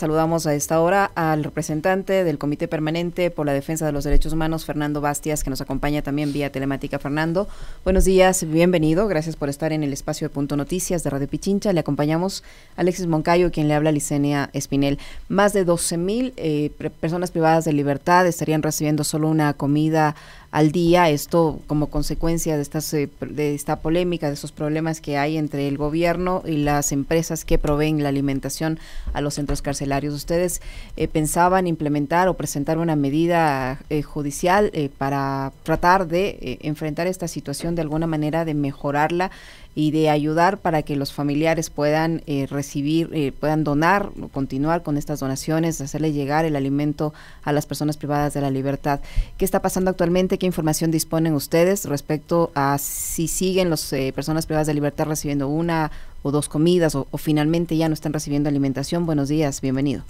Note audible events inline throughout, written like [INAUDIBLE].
Saludamos a esta hora al representante del Comité Permanente por la Defensa de los Derechos Humanos, Fernando Bastias, que nos acompaña también vía telemática. Fernando, buenos días, bienvenido, gracias por estar en el espacio de Punto Noticias de Radio Pichincha. Le acompañamos Alexis Moncayo, quien le habla Licenia Espinel. Más de 12.000 mil eh, personas privadas de libertad estarían recibiendo solo una comida al día, esto como consecuencia de, estas, eh, de esta polémica, de esos problemas que hay entre el gobierno y las empresas que proveen la alimentación a los centros carcelarios. ¿Ustedes eh, pensaban implementar o presentar una medida eh, judicial para tratar de enfrentar esta situación de alguna manera, de mejorarla? y de ayudar para que los familiares puedan eh, recibir, eh, puedan donar, continuar con estas donaciones, hacerle llegar el alimento a las personas privadas de la libertad. ¿Qué está pasando actualmente? ¿Qué información disponen ustedes respecto a si siguen las eh, personas privadas de libertad recibiendo una o dos comidas o, o finalmente ya no están recibiendo alimentación? Buenos días, bienvenido.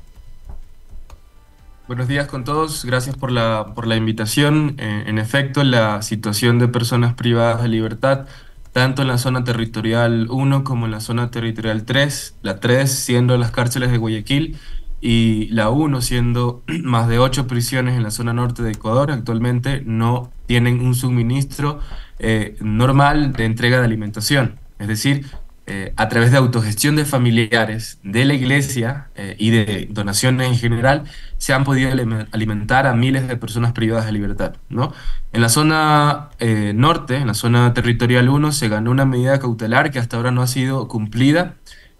Buenos días con todos, gracias por la, por la invitación. en efecto, la situación de personas privadas de libertad tanto en la zona territorial 1 como en la zona territorial 3, la 3 siendo las cárceles de Guayaquil y la 1 siendo [CLEARS THROAT] más de 8 prisiones en la zona norte de Ecuador, actualmente no tienen un suministro eh, normal de entrega de alimentación. Es decir, eh, a través de autogestión de familiares, de la iglesia eh, y de donaciones en general, se han podido alimentar a miles de personas privadas de libertad. ¿no? En la zona eh, norte, en la zona territorial 1, se ganó una medida cautelar que hasta ahora no ha sido cumplida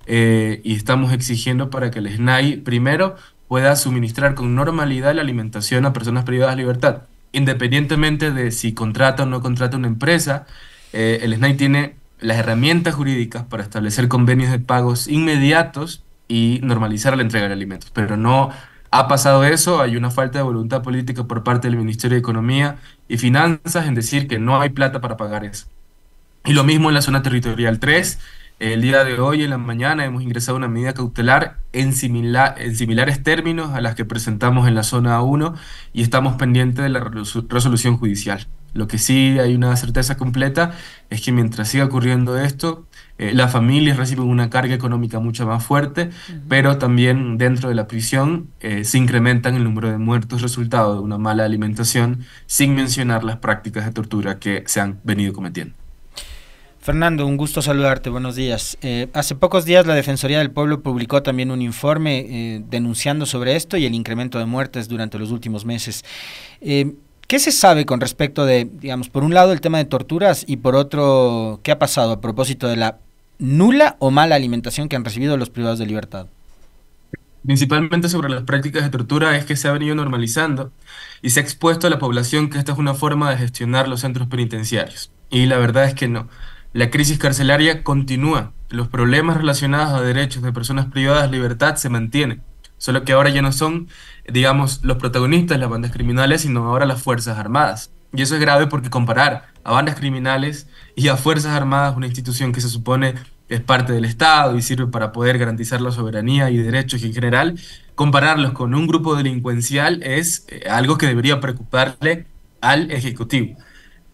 y estamos exigiendo para que el SNAI primero pueda suministrar con normalidad la alimentación a personas privadas de libertad, independientemente de si contrata o no contrata una empresa. el SNAI tiene las herramientas jurídicas para establecer convenios de pagos inmediatos y normalizar la entrega de alimentos. Pero no ha pasado eso, hay una falta de voluntad política por parte del Ministerio de Economía y Finanzas en decir que no hay plata para pagar eso. Y lo mismo en la zona territorial 3, el día de hoy, en la mañana, hemos ingresado una medida cautelar en, similares términos a las que presentamos en la zona 1 y estamos pendientes de la resolución judicial. Lo que sí hay una certeza completa es que mientras siga ocurriendo esto, eh, las familias reciben una carga económica mucho más fuerte, pero también dentro de la prisión eh, se incrementan el número de muertos resultado de una mala alimentación, sin mencionar las prácticas de tortura que se han venido cometiendo. Fernando, un gusto saludarte, buenos días. Eh, hace pocos días la Defensoría del Pueblo publicó también un informe eh, denunciando sobre esto y el incremento de muertes durante los últimos meses. Eh, ¿Qué se sabe con respecto de, digamos, por un lado el tema de torturas y por otro, qué ha pasado a propósito de la nula o mala alimentación que han recibido los privados de libertad? Principalmente sobre las prácticas de tortura es que se ha venido normalizando y se ha expuesto a la población que esta es una forma de gestionar los centros penitenciarios. Y la verdad es que no. La crisis carcelaria continúa. Los problemas relacionados a derechos de personas privadas libertad se mantienen. Solo que ahora ya no son, digamos, los protagonistas las bandas criminales, sino ahora las Fuerzas Armadas. Y eso es grave porque comparar a bandas criminales y a Fuerzas Armadas, una institución que se supone es parte del Estado y sirve para poder garantizar la soberanía y derechos en general, compararlos con un grupo delincuencial es eh, algo que debería preocuparle al Ejecutivo.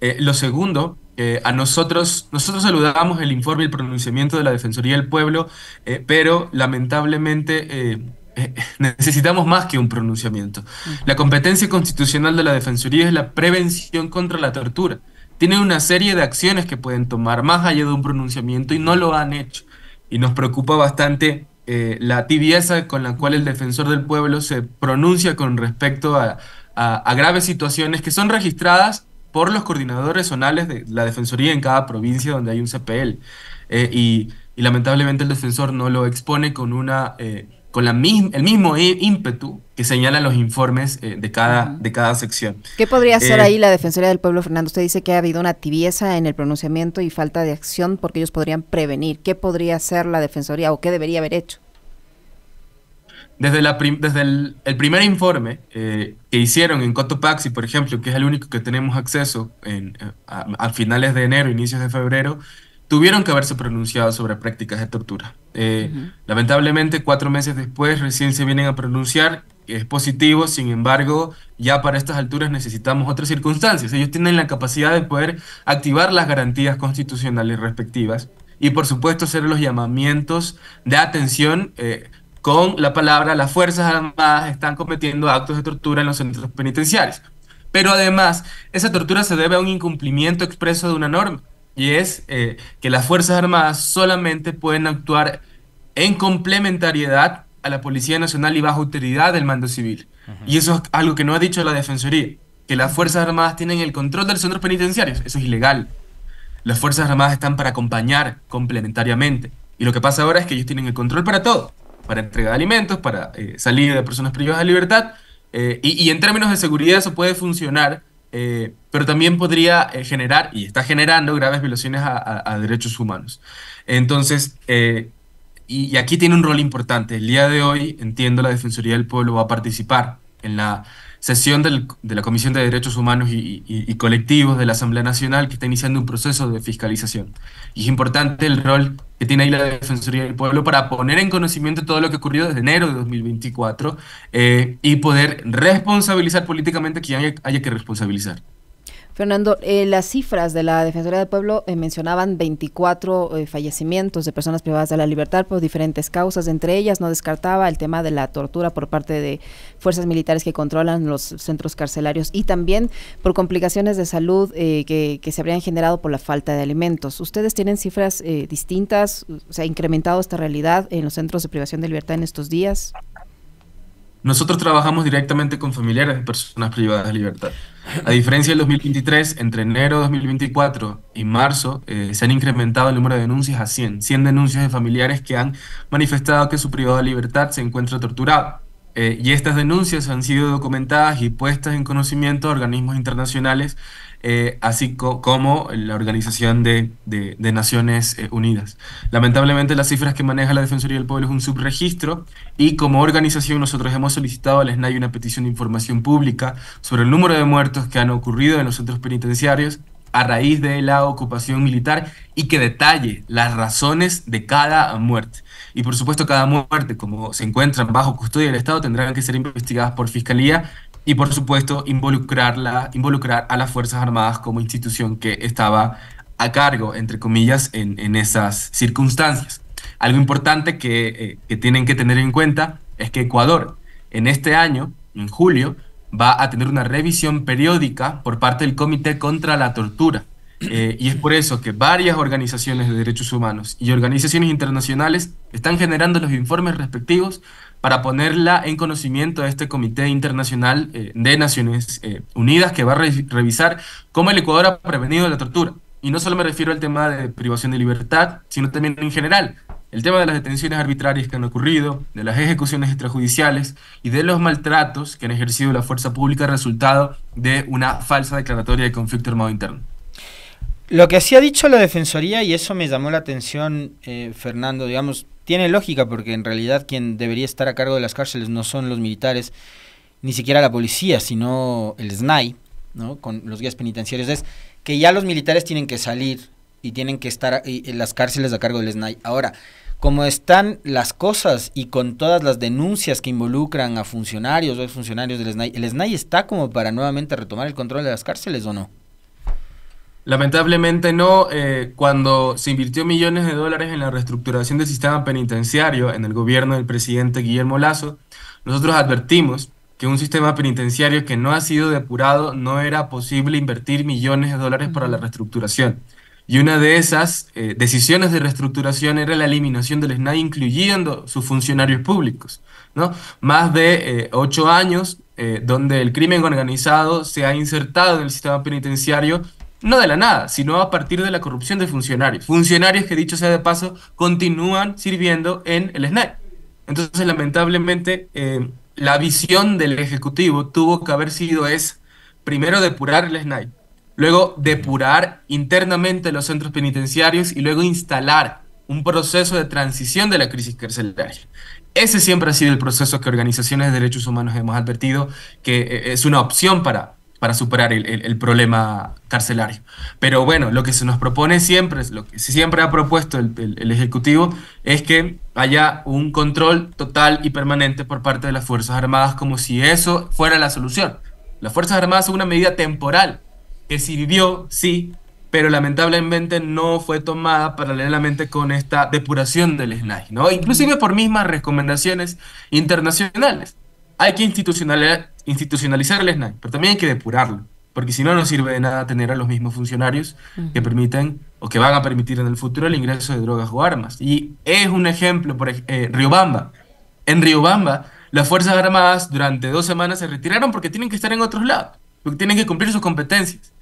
Eh, lo segundo eh, a nosotros, nosotros saludamos el informe y el pronunciamiento de la Defensoría del Pueblo, eh, pero lamentablemente eh, [LAUGHS] necesitamos más que un pronunciamiento. La competencia constitucional de la Defensoría es la prevención contra la tortura. Tienen una serie de acciones que pueden tomar más allá de un pronunciamiento y no lo han hecho. Y nos preocupa bastante la tibieza con la cual el defensor del pueblo se pronuncia con respecto a graves situaciones que son registradas por los coordinadores zonales de la Defensoría en cada provincia donde hay un CPL. Eh, y, lamentablemente el defensor no lo expone con, una, eh, con la el mismo ímpetu que señalan los informes eh, de, cada, de cada sección. ¿Qué podría hacer ahí la Defensoría del Pueblo, Fernando? Usted dice que ha habido una tibieza en el pronunciamiento y falta de acción porque ellos podrían prevenir. ¿Qué podría hacer la Defensoría o qué debería haber hecho? Desde, la desde el, primer informe eh, que hicieron en Cotopaxi, por ejemplo, que es el único que tenemos acceso en, eh, a, finales de enero, inicios de febrero, tuvieron que haberse pronunciado sobre prácticas de tortura. Eh, lamentablemente, cuatro meses después recién se vienen a pronunciar, que es positivo, sin embargo, ya para estas alturas necesitamos otras circunstancias. Ellos tienen la capacidad de poder activar las garantías constitucionales respectivas y, por supuesto, hacer los llamamientos de atención. Eh, con la palabra las Fuerzas Armadas están cometiendo actos de tortura en los centros penitenciarios. Pero además, esa tortura se debe a un incumplimiento expreso de una norma, y es eh, que las Fuerzas Armadas solamente pueden actuar en complementariedad a la Policía Nacional y bajo autoridad del mando civil. Y eso es algo que no ha dicho la Defensoría, que las Fuerzas Armadas tienen el control de los centros penitenciarios. Eso es ilegal. Las Fuerzas Armadas están para acompañar complementariamente. Y lo que pasa ahora es que ellos tienen el control para todo para entrega de alimentos, para eh, salir de personas privadas de libertad. Eh, y, en términos de seguridad eso puede funcionar, eh, pero también podría generar, y está generando, graves violaciones a, derechos humanos. Entonces, y, aquí tiene un rol importante. El día de hoy, entiendo, la Defensoría del Pueblo va a participar en la sesión de la Comisión de Derechos Humanos y, colectivos de la Asamblea Nacional que está iniciando un proceso de fiscalización. Y es importante el rol que tiene ahí la Defensoría del Pueblo para poner en conocimiento todo lo que ocurrió desde enero de 2024 eh, y poder responsabilizar políticamente a quien haya que responsabilizar. Fernando, eh, las cifras de la Defensoría del Pueblo eh, mencionaban 24 eh, fallecimientos de personas privadas de la libertad por diferentes causas, entre ellas no descartaba el tema de la tortura por parte de fuerzas militares que controlan los centros carcelarios y también por complicaciones de salud eh, que, que, se habrían generado por la falta de alimentos. ¿Ustedes tienen cifras distintas? ¿Se ha incrementado esta realidad en los centros de privación de libertad en estos días? Nosotros trabajamos directamente con familiares de personas privadas de libertad. A diferencia del 2023, entre enero de 2024 y marzo eh, se han incrementado el número de denuncias a 100, 100 denuncias de familiares que han manifestado que su privada libertad se encuentra torturado. Eh, y estas denuncias han sido documentadas y puestas en conocimiento a organismos internacionales eh, así como la Organización de, de Naciones eh, Unidas. Lamentablemente las cifras que maneja la Defensoría del Pueblo es un subregistro y como organización nosotros hemos solicitado al SNAI una petición de información pública sobre el número de muertos que han ocurrido en los centros penitenciarios a raíz de la ocupación militar y que detalle las razones de cada muerte. Y por supuesto, cada muerte, como se encuentran bajo custodia del Estado, tendrán que ser investigadas por fiscalía y por supuesto involucrarla, involucrar a las Fuerzas Armadas como institución que estaba a cargo, entre comillas, en, esas circunstancias. Algo importante eh, que tienen que tener en cuenta es que Ecuador en este año, en julio, va a tener una revisión periódica por parte del Comité contra la Tortura. Eh, y es por eso que varias organizaciones de derechos humanos y organizaciones internacionales están generando los informes respectivos para ponerla en conocimiento a este Comité Internacional eh, de Naciones eh, Unidas que va a revisar cómo el Ecuador ha prevenido la tortura. Y no solo me refiero al tema de privación de libertad, sino también en general. El tema de las detenciones arbitrarias que han ocurrido, de las ejecuciones extrajudiciales y de los maltratos que han ejercido la fuerza pública resultado de una falsa declaratoria de conflicto armado interno. Lo que sí ha dicho la Defensoría, y eso me llamó la atención, eh, Fernando, digamos, tiene lógica porque en realidad quien debería estar a cargo de las cárceles no son los militares, ni siquiera la policía, sino el SNAI, ¿no? con los guías penitenciarios, es que ya los militares tienen que salir y tienen que estar eh, en las cárceles a cargo del SNAI. Ahora, como están las cosas y con todas las denuncias que involucran a funcionarios o exfuncionarios del SNAI, ¿el SNAI está como para nuevamente retomar el control de las cárceles o no? Lamentablemente no, eh, cuando se invirtió millones de dólares en la reestructuración del sistema penitenciario en el gobierno del presidente Guillermo Lazo, nosotros advertimos que un sistema penitenciario que no ha sido depurado no era posible invertir millones de dólares para la reestructuración. Y una de esas eh, decisiones de reestructuración era la eliminación del SNAI, incluyendo sus funcionarios públicos. ¿no? Más de eh, ocho años donde el crimen organizado se ha insertado en el sistema penitenciario no de la nada, sino a partir de la corrupción de funcionarios. Funcionarios que, dicho sea de paso, continúan sirviendo en el SNAI. Entonces, lamentablemente, eh, la visión del Ejecutivo tuvo que haber sido es, primero, depurar el SNAI, luego depurar internamente los centros penitenciarios y luego instalar un proceso de transición de la crisis carcelaria. Ese siempre ha sido el proceso que organizaciones de derechos humanos hemos advertido que eh, es una opción para para superar el, problema carcelario. Pero bueno, lo que se nos propone siempre, lo que siempre ha propuesto el, Ejecutivo, es que haya un control total y permanente por parte de las Fuerzas Armadas, como si eso fuera la solución. Las Fuerzas Armadas son una medida temporal, que sirvió, sí, pero lamentablemente no fue tomada paralelamente con esta depuración del SNAI, ¿no? Inclusive por mismas recomendaciones internacionales hay que institucionalizar, el pero también hay que depurarlo, porque si no, no sirve de nada tener a los mismos funcionarios que permiten o que van a permitir en el futuro el ingreso de drogas o armas. Y es un ejemplo, por eh, Riobamba. En Riobamba, las Fuerzas Armadas durante dos semanas se retiraron porque tienen que estar en otros lados, porque tienen que cumplir sus competencias.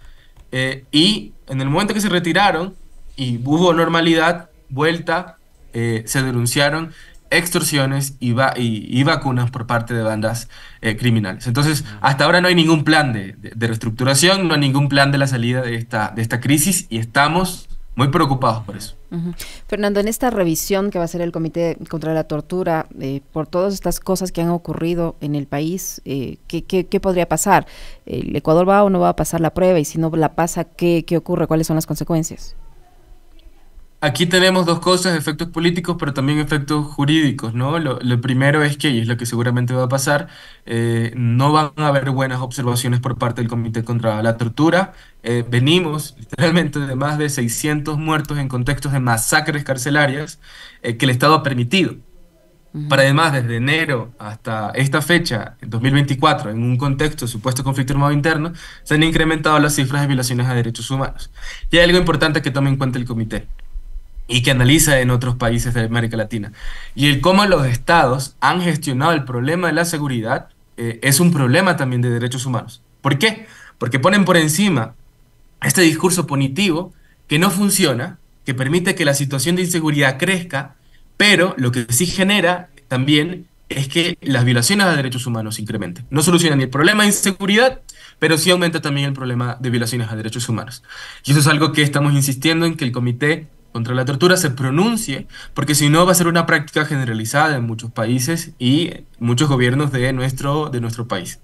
Eh, y en el momento que se retiraron y hubo normalidad, vuelta, eh, se denunciaron extorsiones y, va y, vacunas por parte de bandas eh, criminales. Entonces, hasta ahora no hay ningún plan de, reestructuración, no hay ningún plan de la salida de esta, de esta crisis y estamos muy preocupados por eso. Fernando, en esta revisión que va a hacer el Comité contra la Tortura, eh, por todas estas cosas que han ocurrido en el país, eh, ¿qué, qué, qué, podría pasar? ¿El Ecuador va o no va a pasar la prueba? Y si no la pasa, qué ocurre? ¿Cuáles son las consecuencias? Aquí tenemos dos cosas, efectos políticos, pero también efectos jurídicos, ¿no? Lo, primero es que, y es lo que seguramente va a pasar, eh, no van a haber buenas observaciones por parte del Comité contra la Tortura. Eh, venimos literalmente de más de 600 muertos en contextos de masacres carcelarias eh, que el Estado ha permitido. Para además, desde enero hasta esta fecha, en 2024, en un contexto de supuesto conflicto armado interno, se han incrementado las cifras de violaciones a derechos humanos. Y hay algo importante que tome en cuenta el comité y que analiza en otros países de América Latina. Y el cómo los estados han gestionado el problema de la seguridad eh, es un problema también de derechos humanos. ¿Por qué? Porque ponen por encima este discurso punitivo que no funciona, que permite que la situación de inseguridad crezca, pero lo que sí genera también es que las violaciones a derechos humanos incrementen. No solucionan ni el problema de inseguridad, pero sí aumenta también el problema de violaciones a derechos humanos. Y eso es algo que estamos insistiendo en que el comité contra la tortura se pronuncie, porque si no va a ser una práctica generalizada en muchos países y muchos gobiernos de nuestro, de nuestro país.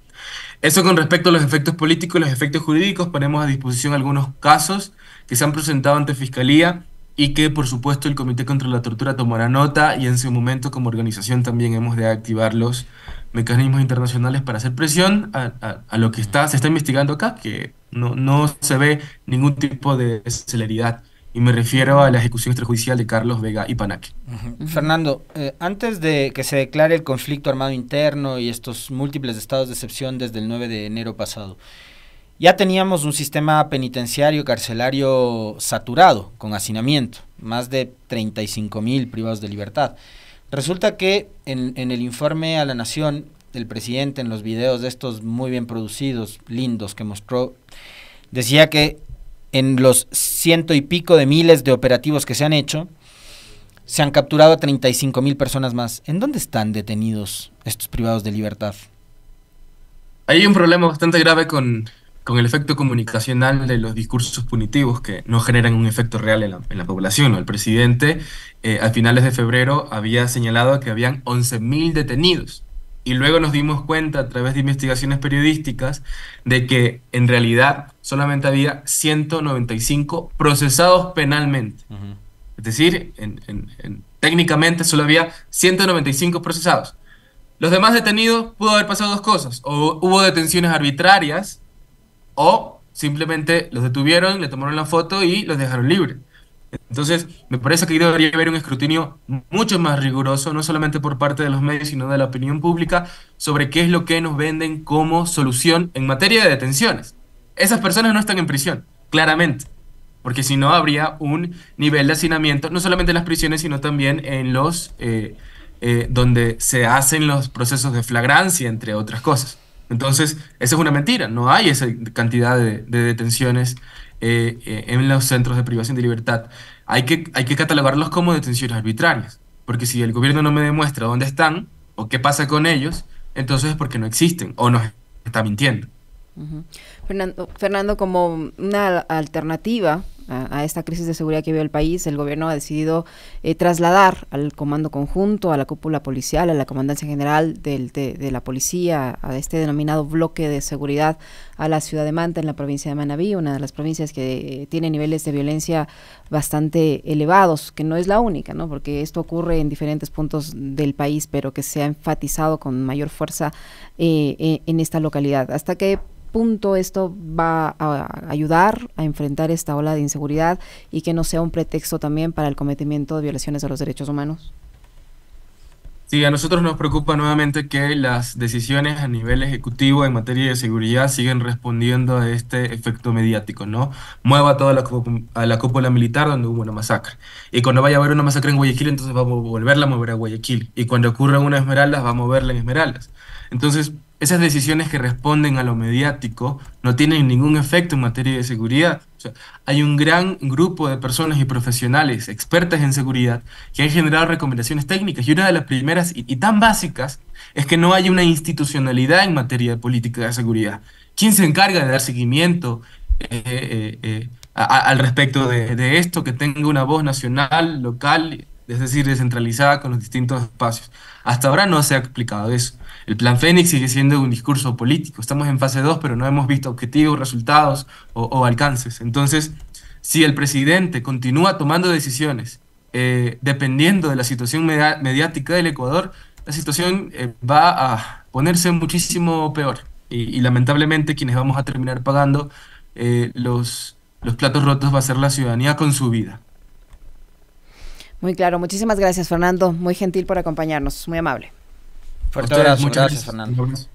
Eso con respecto a los efectos políticos y los efectos jurídicos, ponemos a disposición algunos casos que se han presentado ante Fiscalía y que por supuesto el Comité contra la Tortura tomará nota y en su momento como organización también hemos de activar los mecanismos internacionales para hacer presión a, lo que está, se está investigando acá, que no, no se ve ningún tipo de celeridad y me refiero a la ejecución extrajudicial de Carlos Vega y Fernando, eh, antes de que se declare el conflicto armado interno y estos múltiples estados de excepción desde el 9 de enero pasado, ya teníamos un sistema penitenciario carcelario saturado, con hacinamiento, más de 35 mil privados de libertad. Resulta que en, en el informe a la Nación, el presidente en los videos de estos muy bien producidos, lindos que mostró, decía que en los ciento y pico de miles de operativos que se han hecho, se han capturado a 35 mil personas más. ¿En dónde están detenidos estos privados de libertad? Hay un problema bastante grave con, con el efecto comunicacional de los discursos punitivos que no generan un efecto real en la, población. El presidente eh, a finales de febrero había señalado que habían mil detenidos y luego nos dimos cuenta a través de investigaciones periodísticas de que en realidad solamente había 195 procesados penalmente. Es decir, técnicamente solo había 195 procesados. Los demás detenidos pudo haber pasado dos cosas. O hubo detenciones arbitrarias o simplemente los detuvieron, le tomaron la foto y los dejaron libres. Entonces, me parece que debería haber un escrutinio mucho más riguroso, no solamente por parte de los medios, sino de la opinión pública, sobre qué es lo que nos venden como solución en materia de detenciones. Esas personas no están en prisión, claramente, porque si no habría un nivel de hacinamiento, no solamente en las prisiones, sino también en los... Eh, eh, donde se hacen los procesos de flagrancia, entre otras cosas. Entonces, esa es una mentira, no hay esa cantidad de, detenciones eh, en los centros de privación de libertad hay que, hay que catalogarlos como detenciones arbitrarias, porque si el gobierno no me demuestra dónde están o qué pasa con ellos, entonces es porque no existen o nos está mintiendo. Fernando, Fernando, como una alternativa a, esta crisis de seguridad que vive el país, el gobierno ha decidido eh, trasladar al comando conjunto, a la cúpula policial, a la comandancia general de, la policía, a este denominado bloque de seguridad a la ciudad de Manta, en la provincia de Manabí, una de las provincias que eh, tiene niveles de violencia bastante elevados, que no es la única, ¿no? porque esto ocurre en diferentes puntos del país, pero que se ha enfatizado con mayor fuerza eh, en esta localidad. Hasta que punto esto va a ayudar a enfrentar esta ola de inseguridad y que no sea un pretexto también para el cometimiento de violaciones a los derechos humanos? Sí, a nosotros nos preocupa nuevamente que las decisiones a nivel ejecutivo en materia de seguridad siguen respondiendo a este efecto mediático, ¿no? Mueva toda la, a la cúpula militar donde hubo una masacre. Y cuando vaya a haber una masacre en Guayaquil, entonces vamos a volverla a mover a Guayaquil. Y cuando ocurra una esmeralda, Esmeraldas, va a moverla en Esmeraldas. Entonces, esas decisiones que responden a lo mediático no tienen ningún efecto en materia de seguridad. hay un gran grupo de personas y profesionales expertas en seguridad que han generado recomendaciones técnicas y una de las primeras y, tan básicas es que no hay una institucionalidad en materia de política de seguridad. ¿Quién se encarga de dar seguimiento eh, eh, eh, al respecto de, de esto? Que tenga una voz nacional, local, es decir, descentralizada con los distintos espacios. Hasta ahora no se ha explicado eso. El plan Fénix sigue siendo un discurso político. Estamos en fase 2, pero no hemos visto objetivos, resultados o, alcances. Entonces, si el presidente continúa tomando decisiones eh, dependiendo de la situación mediática del Ecuador, la situación eh, va a ponerse muchísimo peor. Y, lamentablemente quienes vamos a terminar pagando eh, los platos rotos va a ser la ciudadanía con su vida. Muy claro, muchísimas gracias Fernando, muy gentil por acompañarnos, muy amable muchas gracias Fernando.